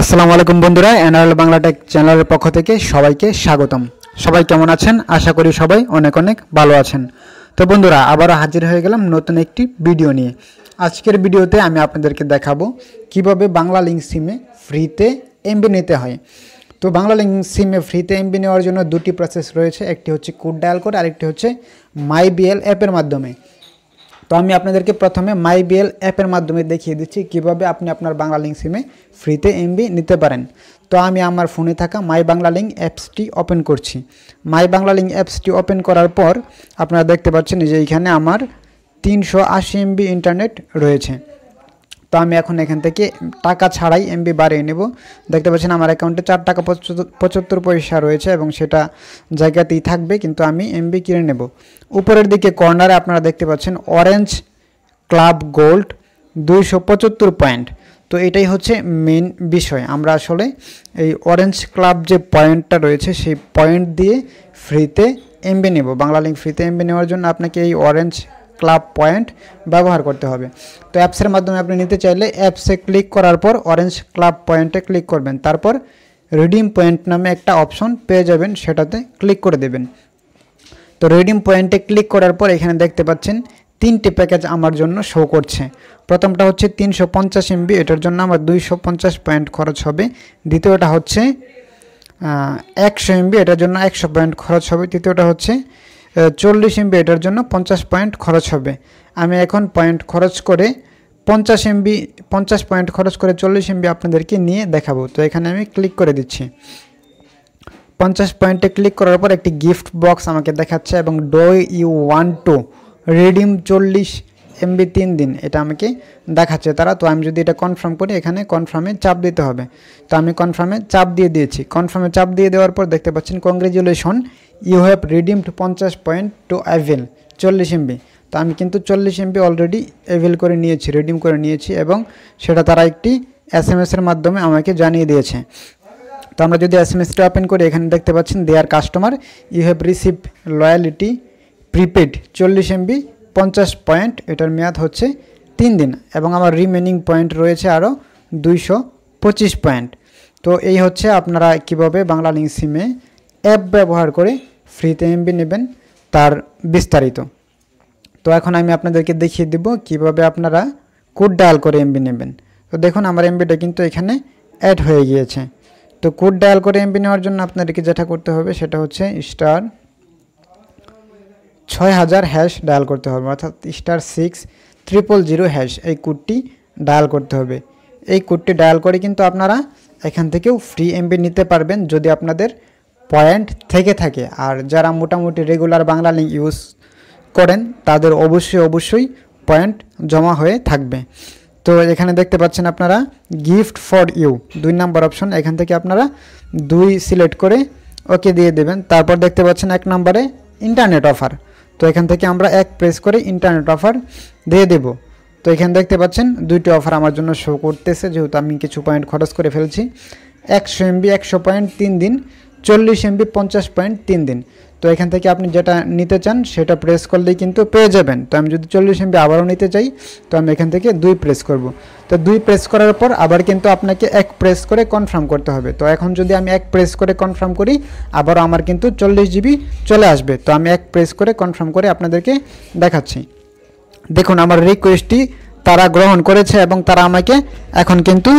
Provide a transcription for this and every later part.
আসসালামু আলাইকুম বন্ধুরা এনআরএল বাংলা টেক চ্যানেলের পক্ষ থেকে সবাইকে স্বাগতম সবাই কেমন আছেন আশা করি সবাই অনেক অনেক ভালো আছেন তো বন্ধুরা আবারও হাজির হয়ে গেলাম নতুন একটি ভিডিও নিয়ে আজকের ভিডিওতে আমি আপনাদেরকে দেখাবো কিভাবে বাংলা লিঙ্ক সিমে ফ্রিতে এমবি নিতে হয় তো বাংলা লিঙ্ক সিমে ফ্রিতে এমবি নেওয়ার জন্য দুটি প্রসেস রয়েছে একটি হচ্ছে কোড ডায়াল কোড আরেকটি হচ্ছে মাই বিএল অ্যাপের মাধ্যমে তো আমি আপনাদেরকে প্রথমে মাই বিএল অ্যাপের মাধ্যমে দেখিয়ে দিচ্ছি কিভাবে আপনি আপনার বাংলা লিঙ্ক সিমে ফ্রিতে এমবি নিতে পারেন তো আমি আমার ফোনে থাকা মাই বাংলা লিঙ্ক অ্যাপসটি ওপেন করছি মাই বাংলা লিঙ্ক অ্যাপসটি ওপেন করার পর আপনারা দেখতে পাচ্ছেন যে এইখানে আমার তিনশো আশি এমবি ইন্টারনেট রয়েছে তো আমি এখন এখান থেকে টাকা ছাড়াই এমবি বাড়িয়ে নেব দেখতে পাচ্ছেন আমার অ্যাকাউন্টে চার টাকা পঁচাত্তর পয়সা রয়েছে এবং সেটা জায়গাতেই থাকবে কিন্তু আমি এমবি কিনে নেব উপরের দিকে কর্নারে আপনারা দেখতে পাচ্ছেন অরেঞ্জ ক্লাব গোল্ড দুইশো পয়েন্ট তো এটাই হচ্ছে মেন বিষয় আমরা আসলে এই অরেঞ্জ ক্লাব যে পয়েন্টটা রয়েছে সেই পয়েন্ট দিয়ে ফ্রিতে এমবি নেব বাংলা লিঙ্ক ফ্রিতে এমবি নেওয়ার জন্য আপনাকে এই অরেঞ্জ ক্লাব পয়েন্ট ব্যবহার করতে হবে তো অ্যাপসের মাধ্যমে আপনি নিতে চাইলে অ্যাপসে ক্লিক করার পর অরেঞ্জ ক্লাব পয়েন্টে ক্লিক করবেন তারপর রিডিম পয়েন্ট নামে একটা অপশন পেয়ে যাবেন সেটাতে ক্লিক করে দেবেন তো রিডিম পয়েন্টে ক্লিক করার পর এখানে দেখতে পাচ্ছেন তিনটি প্যাকেজ আমার জন্য শো করছে প্রথমটা হচ্ছে তিনশো পঞ্চাশ এমবি এটার জন্য আমার দুইশো পঞ্চাশ পয়েন্ট খরচ হবে দ্বিতীয়টা হচ্ছে একশো এমবি এটার জন্য একশো পয়েন্ট খরচ হবে তৃতীয়টা হচ্ছে চল্লিশ এমবি এটার জন্য পঞ্চাশ পয়েন্ট খরচ হবে আমি এখন পয়েন্ট খরচ করে পঞ্চাশ এমবি পঞ্চাশ পয়েন্ট খরচ করে চল্লিশ এমবি আপনাদেরকে নিয়ে দেখাবো তো এখানে আমি ক্লিক করে দিচ্ছি পঞ্চাশ পয়েন্টে ক্লিক করার পর একটি গিফট বক্স আমাকে দেখাচ্ছে এবং do you want to redeem চল্লিশ এমবি তিন দিন এটা আমাকে দেখাচ্ছে তারা তো আমি যদি এটা কনফার্ম করি এখানে কনফার্মে চাপ দিতে হবে তো আমি কনফার্মে চাপ দিয়ে দিয়েছি কনফার্মে চাপ দিয়ে দেওয়ার পর দেখতে পাচ্ছেন কংগ্রেচুলেশন ইউ হ্যাভ রিডিমড পঞ্চাশ পয়েন্ট টু অ্যাভেল চল্লিশ এমবি তো আমি কিন্তু চল্লিশ এমবি অলরেডি অ্যাভেল করে নিয়েছি রিডিম করে নিয়েছি এবং সেটা তারা একটি এস এম এসের মাধ্যমে আমাকে জানিয়ে দিয়েছে তো আমরা যদি এস এম এসটা ওপেন করি এখানে দেখতে পাচ্ছেন dear customer you have receive loyalty prepaid চল্লিশ এমবি পঞ্চাশ পয়েন্ট এটার মেয়াদ হচ্ছে তিন দিন এবং আমার রিমেনিং পয়েন্ট রয়েছে আরও দুইশো পঁচিশ পয়েন্ট তো এই হচ্ছে আপনারা কীভাবে বাংলা লিঙ্ক সিমে অ্যাপ ব্যবহার করে ফ্রিতে এমবি নেবেন তার বিস্তারিত তো এখন আমি আপনাদেরকে দেখিয়ে দেব কিভাবে আপনারা কোড ডায়াল করে এমবি নেবেন তো দেখুন আমার এমবিটা কিন্তু এখানে অ্যাড হয়ে গিয়েছে তো কোড ডায়াল করে এমবি নেওয়ার জন্য আপনাদেরকে যেটা করতে হবে সেটা হচ্ছে স্টার ছয় হাজার হ্যাশ ডায়াল করতে হবে অর্থাৎ star six triple zero hash এই কোডটি ডায়াল করতে হবে এই কোডটি ডায়াল করে কিন্তু আপনারা এখান থেকেও ফ্রি এমবি নিতে পারবেন যদি আপনাদের পয়েন্ট থেকে থাকে আর যারা মোটামুটি রেগুলার বাংলা লিঙ্ক ইউজ করেন তাদের অবশ্যই অবশ্যই পয়েন্ট জমা হয়ে থাকবে তো এখানে দেখতে পাচ্ছেন আপনারা গিফট ফর ইউ দুই নাম্বার অপশন এখান থেকে আপনারা দুই সিলেক্ট করে ওকে দিয়ে দেবেন তারপর দেখতে পাচ্ছেন এক নম্বরে ইন্টারনেট অফার তো এখান থেকে আমরা এক প্রেস করে ইন্টারনেট অফার দিয়ে দেব তো এখানে দেখতে পাচ্ছেন দুইটি অফার আমার জন্য শো করতেছে যেহেতু আমি কিছু পয়েন্ট খরচ করে ফেলছি একশো এমবি একশো পয়েন্ট তিন দিন চল্লিশ এমবি পঞ্চাশ পয়েন্ট তিন দিন তো এখান থেকে আপনি যেটা নিতে চান সেটা প্রেস করলেই কিন্তু পেয়ে যাবেন তো আমি যদি চল্লিশ এমবি আবারও নিতে চাই তো আমি এখান থেকে দুই প্রেস করব তো দুই প্রেস করার পর আবার কিন্তু আপনাকে এক প্রেস করে কনফার্ম করতে হবে তো এখন যদি আমি এক প্রেস করে কনফার্ম করি আবারও আমার কিন্তু চল্লিশ জিবি চলে আসবে তো আমি এক প্রেস করে কনফার্ম করে আপনাদেরকে দেখাচ্ছি দেখুন আমার রিকোয়েস্টটি তারা গ্রহণ করেছে এবং তারা আমাকে এখন কিন্তু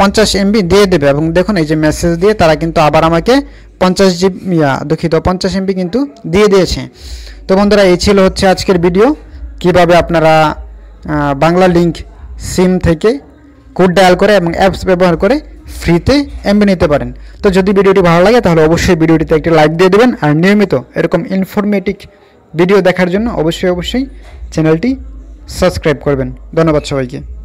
পঞ্চাশ এমবি দিয়ে দেবে এবং দেখুন এই যে মেসেজ দিয়ে তারা কিন্তু আবার আমাকে পঞ্চাশ জিবি দুঃখিত পঞ্চাশ এমবি কিন্তু দিয়ে দিয়েছে তো বন্ধুরা এই ছিল হচ্ছে আজকের ভিডিও কিভাবে আপনারা বাংলা লিঙ্ক সিম থেকে কোড ডায়াল করে এবং অ্যাপস ব্যবহার করে ফ্রিতে এমবি নিতে পারেন তো যদি ভিডিওটি ভালো লাগে তাহলে অবশ্যই ভিডিওটিতে একটি লাইক দিয়ে দেবেন আর নিয়মিত এরকম ইনফরমেটিভ ভিডিও দেখার জন্য অবশ্যই অবশ্যই চ্যানেলটি সাবস্ক্রাইব করবেন ধন্যবাদ সবাইকে